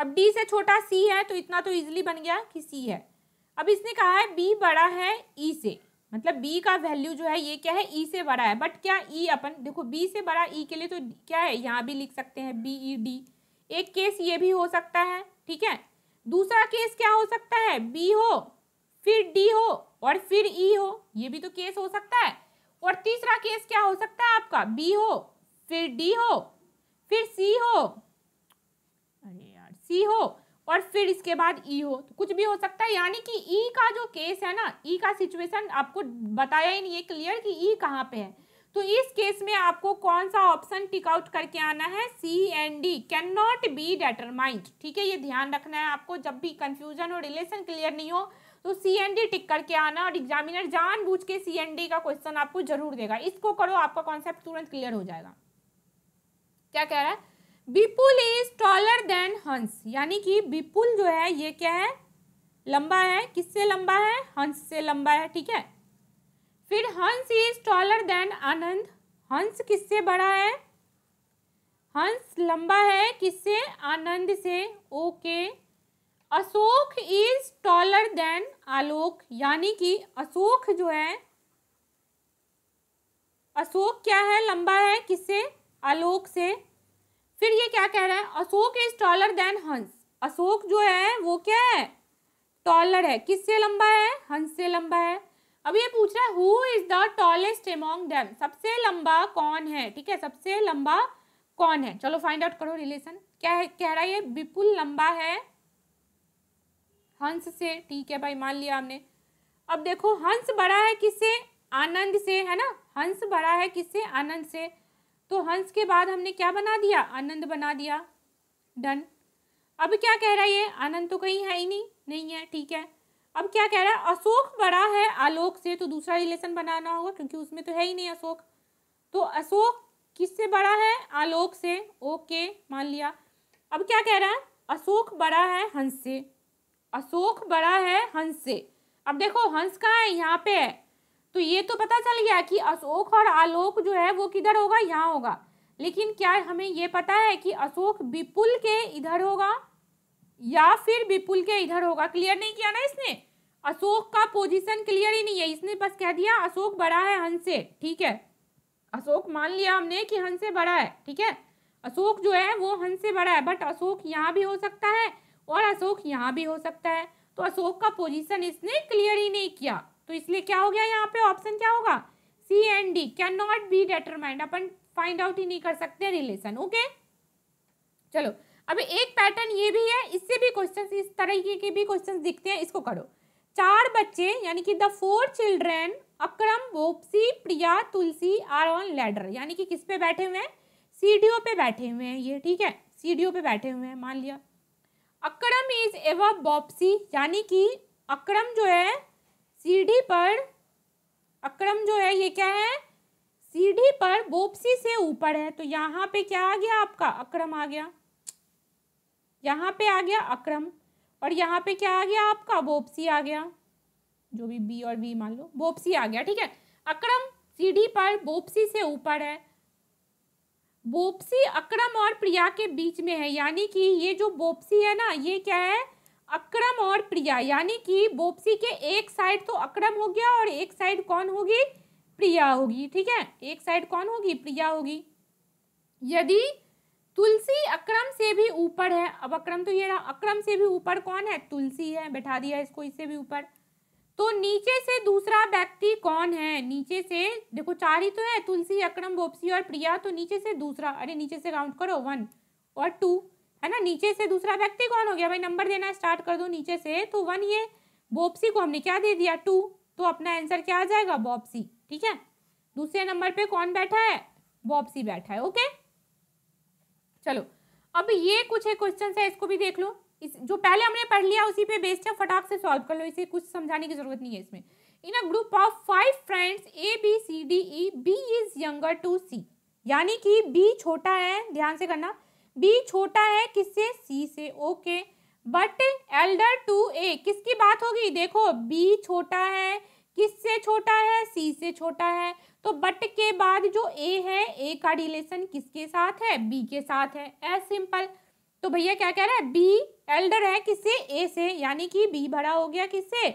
[SPEAKER 1] अब डी से छोटा सी है तो इतना तो इजिली बन गया कि सी है अब इसने कहा है बी बड़ा है ई e से मतलब बी का वैल्यू जो है ये क्या है ई e से बड़ा है बट क्या ई e अपन देखो बी से बड़ा ई e के लिए तो क्या है यहाँ भी लिख सकते हैं बी ई डी एक केस ये भी हो सकता है ठीक है दूसरा केस क्या हो सकता है बी हो फिर डी हो और फिर ई e हो ये भी तो केस हो सकता है और तीसरा केस क्या हो सकता है आपका बी हो फिर डी हो फिर सी हो अरे यार सी हो और फिर इसके बाद ई e हो तो कुछ भी हो सकता है यानी कि ई e का जो केस है ना ई e का सिचुएशन आपको बताया ही नहीं है क्लियर कि ई e कहाँ पे है तो इस केस में आपको कौन सा ऑप्शन टिक आउट करके आना है C and D can not be determined ठीक है ये ध्यान रखना है आपको जब भी कंफ्यूजन हो रिलेशन क्लियर नहीं हो तो सी एन डी टिक करके आना और एग्जामिनर जानबूझ के सी एन डी का क्वेश्चन आपको जरूर देगा इसको करो आपका कॉन्सेप्ट तुरंत क्लियर हो जाएगा क्या कह रहा है विपुल इज टॉलर देन हंस यानी कि विपुल जो है ये क्या है लंबा है किससे लंबा है हंस से लंबा है ठीक है फिर हंस इज टॉलर देन आनंद हंस किससे बड़ा है हंस लंबा है किससे आनंद से okay okay. Ashok is taller than Alok यानी कि अशोक जो है अशोक क्या है लंबा है किससे आलोक से फिर ये क्या कह रहा है अशोक इज टॉलर देन हंस अशोक जो है वो क्या है टॉलर है किससे लंबा है हंस से लंबा है अब ये पूछ रहा है who is the tallest among them सबसे लंबा कौन है ठीक है सबसे लंबा कौन है चलो फाइंड आउट करो रिलेशन क्या है कह रहा है ये विपुल लंबा है हंस से ठीक है भाई मान लिया हमने अब देखो हंस बड़ा है किससे आनंद से है ना हंस बड़ा है किससे आनंद से तो हंस के बाद हमने क्या बना दिया आनंद बना दिया डन अब क्या कह रहा है ये आनंद तो कहीं है ही नहीं नहीं है ठीक है अब क्या कह रहा है अशोक बड़ा है आलोक से तो दूसरा रिलेशन बनाना होगा क्योंकि उसमें तो है ही नहीं अशोक तो अशोक किससे बड़ा है आलोक से ओके मान लिया अब क्या कह रहा है अशोक बड़ा है हंस से अशोक बड़ा है हंस से अब देखो हंस कहाँ है यहाँ पे है तो ये तो पता चल गया कि अशोक और आलोक जो है वो किधर होगा यहाँ होगा लेकिन क्या हमें ये पता है कि अशोक विपुल के इधर होगा या फिर विपुल के इधर होगा क्लियर नहीं किया ना इसने अशोक का पोजीशन क्लियर ही नहीं है इसने बस कह दिया अशोक बड़ा है हंस से ठीक है अशोक मान लिया हमने कि हंस से बड़ा है ठीक है अशोक जो है वो हंस से बड़ा है बट अशोक यहाँ भी हो सकता है और अशोक यहाँ भी हो सकता है तो अशोक का पोजीशन इसने क्लियर ही नहीं किया तो इसलिए क्या हो गया यहाँ पे ऑप्शन क्या होगा C and D can not be determined अपन फाइंड आउट ही नहीं कर सकते रिलेशन ओके चलो अब एक पैटर्न ये भी है इससे भी क्वेश्चन इस तरह के भी क्वेश्चन दिखते हैं इसको करो चार बच्चे यानी कि द फोर चिल्ड्रेन अक्रम वोपसी Priya Tulsi are on ladder यानी कि किस पे बैठे हुए हैं सीडीओ पे बैठे हुए हैं ये ठीक है सीडीओ पे बैठे हुए हैं मान लिया अक्रम इज एव बॉप्सी यानी कि अक्रम जो है सीढ़ी पर अक्रम जो है ये क्या है सीढ़ी पर बोपसी से ऊपर है तो यहाँ पे क्या आ गया आपका अक्रम आ गया यहाँ पे आ गया अक्रम और यहाँ पे क्या आ गया आपका बोपसी आ गया जो भी बी और बी मान लो बोपसी आ गया ठीक है अक्रम सीढ़ी पर बोपसी से ऊपर है बोपसी अक्रम और प्रिया के बीच में है यानी कि ये जो बोपसी है ना ये क्या है अक्रम और प्रिया यानी कि बोपसी के एक साइड तो अक्रम हो गया और एक साइड कौन होगी प्रिया होगी ठीक है एक साइड कौन होगी प्रिया होगी यदि तुलसी अक्रम से भी ऊपर है अब अक्रम तो ये रहा अक्रम से भी ऊपर कौन है तुलसी है बैठा दिया इसको इससे भी ऊपर तो नीचे से दूसरा व्यक्ति कौन है नीचे से देखो चार ही तो है तुलसी अक्रम बोपसी और प्रिया तो नीचे से दूसरा अरे नीचे से काउंट करो वन और टू है ना नीचे से दूसरा व्यक्ति कौन हो गया भाई नंबर देना स्टार्ट कर दो नीचे से तो वन ये बोपसी को हमने क्या दे दिया टू तो अपना आंसर क्या आ जाएगा बॉपसी ठीक है दूसरे नंबर पे कौन बैठा है बॉपसी बैठा है ओके चलो अब ये कुछ है क्वेश्चन है इसको भी देख लो इस जो पहले हमने पढ़ लिया उसी पे बेस्ड है फटाक से सॉल्व कर लो इसे कुछ समझाने की जरूरत नहीं है इसमें in a group of five friends A B C D E B is younger to C यानी कि बी छोटा है ध्यान से करना बी छोटा है किससे सी से okay but elder to A किसकी बात होगी देखो बी छोटा है किससे छोटा है सी से छोटा है तो बट के बाद जो ए है ए का रिलेशन किसके साथ है बी के साथ है एज सिंपल तो भैया क्या कह रहा है बी एल्डर है किससे ए से यानी कि बी बड़ा हो गया किससे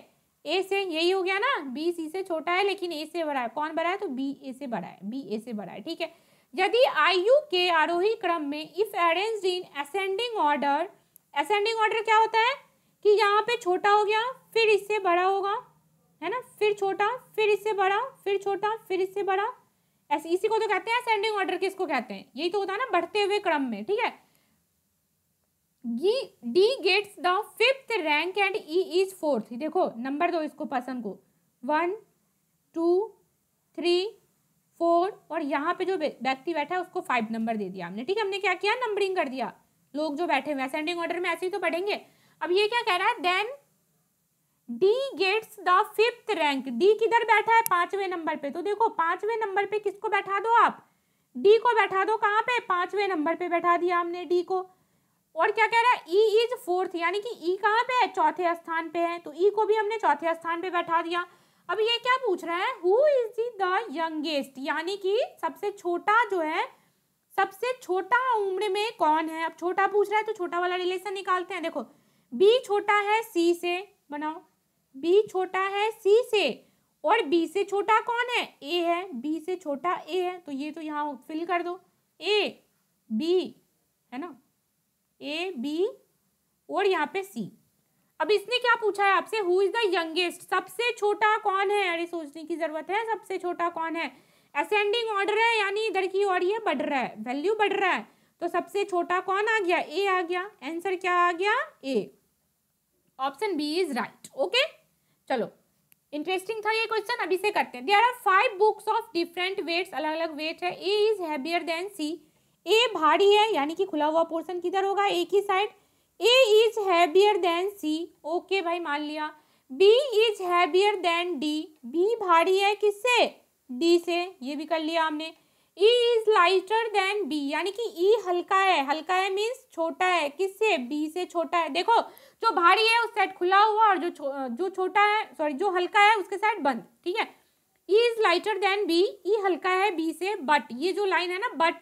[SPEAKER 1] ए से यही हो गया ना बी सी से छोटा है लेकिन ए से बड़ा है कौन बड़ा है तो बी ए से बड़ा है बी ए से बड़ा है ठीक है यदि आयु के आरोही क्रम में if arrange in ascending order ascending order क्या होता है कि यहाँ पे छोटा हो गया फिर इससे बड़ा होगा है ना फिर छोटा फिर इससे बड़ा फिर छोटा फिर इससे बड़ा ऐसे इसी को तो कहते हैं असेंडिंग ऑर्डर किसको कहते हैं यही तो होता है ना बढ़ते हुए क्रम में ठीक है D gets the fifth rank and E is fourth देखो नंबर दो इसको पसंद को वन टू थ्री फोर और यहाँ पे जो व्यक्ति बैठा है उसको फाइव नंबर दे दिया हमने ठीक है हमने क्या किया नंबरिंग कर दिया लोग जो बैठे हुए असेंडिंग ऑर्डर में ऐसे ही तो पढ़ेंगे अब ये क्या कह रहा है then D gets the fifth rank D किधर बैठा है पांचवें नंबर पे तो देखो पांचवें नंबर पे किसको बैठा दो आप डी को बैठा दो कहाँ पे पांचवें नंबर पे बैठा दिया हमने डी को और क्या कह रहा है ई इज फोर्थ यानी कि ई e कहाँ पे है चौथे स्थान पे है तो ई e को भी हमने चौथे स्थान पे बैठा दिया अब ये क्या पूछ रहा है हु इज द यंगेस्ट यानी कि सबसे छोटा जो है सबसे छोटा उम्र में कौन है अब छोटा पूछ रहा है तो छोटा वाला रिलेशन निकालते हैं देखो बी छोटा है सी से बनाओ बी छोटा है सी से और बी से छोटा कौन है ए है बी से छोटा ए है तो ये तो यहाँ फिल कर दो ए बी है ना ए बी और यहाँ पे सी अब इसने क्या पूछा है आपसे हु इज द यंगेस्ट सबसे छोटा कौन है अरे सोचने की जरूरत है सबसे छोटा कौन है असेंडिंग ऑर्डर है यानी इधर की और ये बढ़ रहा है वैल्यू बढ़ रहा है तो सबसे छोटा कौन आ गया ए आ गया आंसर क्या आ गया A option B is right okay चलो इंटरेस्टिंग था ये क्वेश्चन अभी से करते हैं there are five books of different weights अलग अलग वेट है A is heavier than C A भारी है यानी कि खुला हुआ पोर्शन किधर होगा ए की side A is heavier than C okay भाई मान लिया B is heavier than D B भारी है किससे डी से ये भी कर लिया हमने E is lighter than B यानी कि ई e हल्का है हल्का है मीन्स छोटा है किससे बी से छोटा है देखो जो भारी है उस साइड खुला हुआ और जो छो, जो छोटा है सॉरी जो हल्का है उसके साइड बंद ठीक है E is lighter than B E हल्का है बी से बट ये जो लाइन है ना बट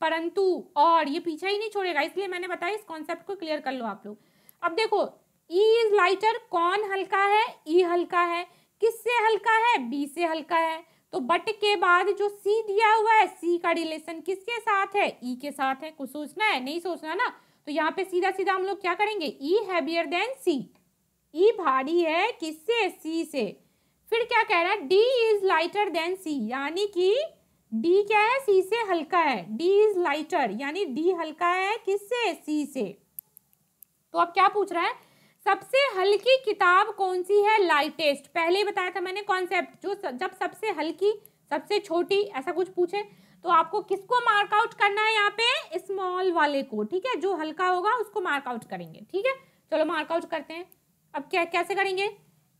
[SPEAKER 1] परंतु और ये पीछे ही नहीं छोड़ेगा इसलिए मैंने बताया इस कॉन्सेप्ट को क्लियर कर लो आप लोग अब देखो ई इज लाइटर कौन हल्का है ई e हल्का है किससे हल्का है बी से हल्का है तो बट के बाद जो सी दिया हुआ है सी का रिलेशन किसके साथ है ई e के साथ है कुछ सोचना है नहीं सोचना ना तो यहाँ पे सीधा सीधा हम लोग क्या करेंगे ई हैवियर देन सी ई भारी है किससे सी से फिर क्या कह रहा है D is lighter than C यानी कि डी क्या है सी से हल्का है डी इज लाइटर यानी डी हल्का है किससे सी से तो अब क्या पूछ रहा है सबसे हल्की किताब कौन सी है लाइटेस्ट पहले बताया था मैंने कॉन्सेप्ट जो जब सबसे हल्की सबसे छोटी ऐसा कुछ पूछे तो आपको किसको मार्कआउट करना है यहाँ पे स्मॉल वाले को ठीक है जो हल्का होगा उसको मार्कआउट करेंगे ठीक है चलो मार्कआउट करते हैं अब क्या कैसे करेंगे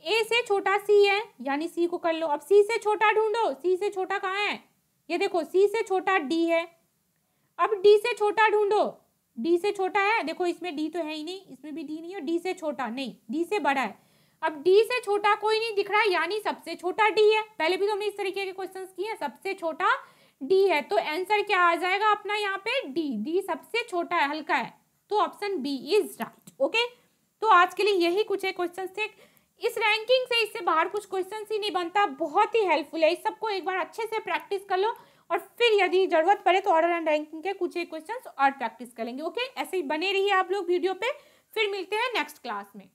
[SPEAKER 1] ए से छोटा सी है यानी सी को कर लो अब सी से छोटा ढूंढो सी से छोटा कहाँ है ये देखो सी से छोटा डी है अब डी से छोटा ढूंढो डी से छोटा है देखो इसमें डी तो है ही नहीं इसमें भी डी नहीं है डी से छोटा नहीं डी से बड़ा है अब डी से छोटा कोई नहीं दिख रहा है यानी सबसे छोटा डी है पहले भी तो हमने इस तरीके के क्वेश्चन किए हैं सबसे छोटा डी है तो आंसर क्या आ जाएगा अपना यहाँ पे डी डी सबसे छोटा है हल्का है तो option B is right okay तो आज के लिए यही कुछ है क्वेश्चन थे इस रैंकिंग से इससे बाहर कुछ क्वेश्चन ही नहीं बनता बहुत ही हेल्पफुल है इस सबको एक बार अच्छे से प्रैक्टिस कर लो और फिर यदि जरूरत पड़े तो ऑर्डर एंड रैंकिंग के कुछ एक क्वेश्चन और प्रैक्टिस करेंगे ओके ऐसे ही बने रहिए आप लोग वीडियो पे फिर मिलते हैं नेक्स्ट क्लास में